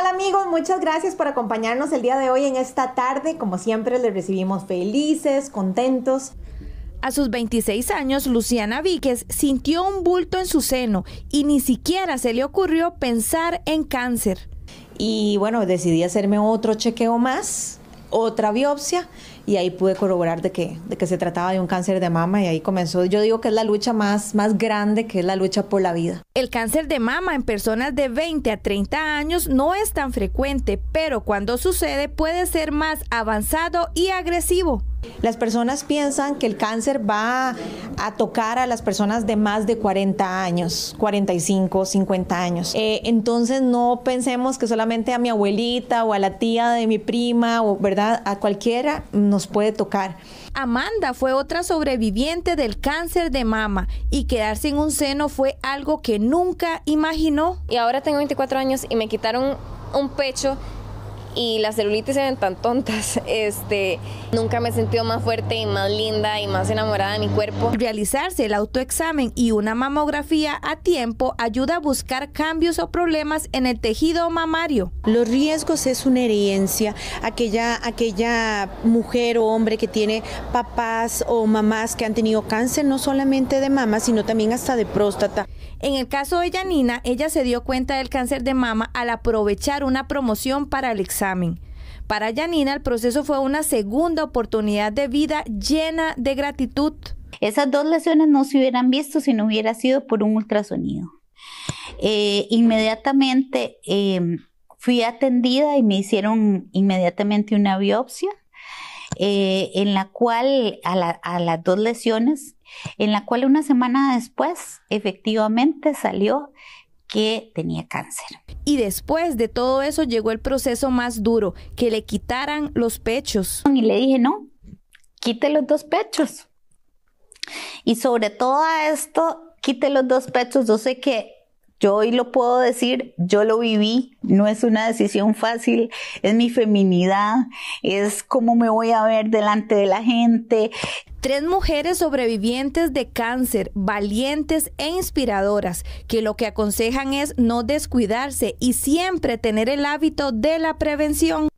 Hola amigos? Muchas gracias por acompañarnos el día de hoy en esta tarde. Como siempre, les recibimos felices, contentos. A sus 26 años, Luciana Víquez sintió un bulto en su seno y ni siquiera se le ocurrió pensar en cáncer. Y bueno, decidí hacerme otro chequeo más otra biopsia y ahí pude corroborar de que, se trataba de un cáncer de mama y ahí comenzó. Yo digo que es la lucha más, más grande, que es la lucha por la vida. El cáncer de mama en personas de 20 a 30 años no es tan frecuente, pero cuando sucede puede ser más avanzado y agresivo. Las personas piensan que el cáncer va a tocar a las personas de más de 40 años, 45, 50 años. Eh, entonces no pensemos que solamente a mi abuelita o a la tía de mi prima o, ¿verdad? A cualquiera nos puede tocar. Amanda fue otra sobreviviente del cáncer de mama y quedarse en un seno fue algo que nunca imaginó. Y ahora tengo 24 años y me quitaron un pecho y las celulitis se ven tan tontas. Este, nunca me he sentido más fuerte y más linda y más enamorada de mi cuerpo. Realizarse el autoexamen y una mamografía a tiempo ayuda a buscar cambios o problemas en el tejido mamario. Los riesgos es una herencia. Aquella, aquella mujer o hombre que tiene papás o mamás que han tenido cáncer, no solamente de mama, sino también hasta de próstata. En el caso de Janina, ella se dio cuenta del cáncer de mama al aprovechar una promoción para el examen. Para Janina, el proceso fue una segunda oportunidad de vida llena de gratitud. Esas dos lesiones no se hubieran visto si no hubiera sido por un ultrasonido. Eh, inmediatamente em, fui atendida y me hicieron inmediatamente una biopsia eh, en la cual a, las dos lesiones, en la cual una semana después efectivamente salió que tenía cáncer. Y después de todo eso llegó el proceso más duro, que le quitaran los pechos. Y le dije, no, quite los dos pechos. Y sobre todo a esto, quite los dos pechos. Yo sé que yo hoy lo puedo decir, yo lo viví, no es una decisión fácil, es mi feminidad, es cómo me voy a ver delante de la gente, Tres mujeres sobrevivientes de cáncer, valientes e inspiradoras, que lo que aconsejan es no descuidarse y siempre tener el hábito de la prevención.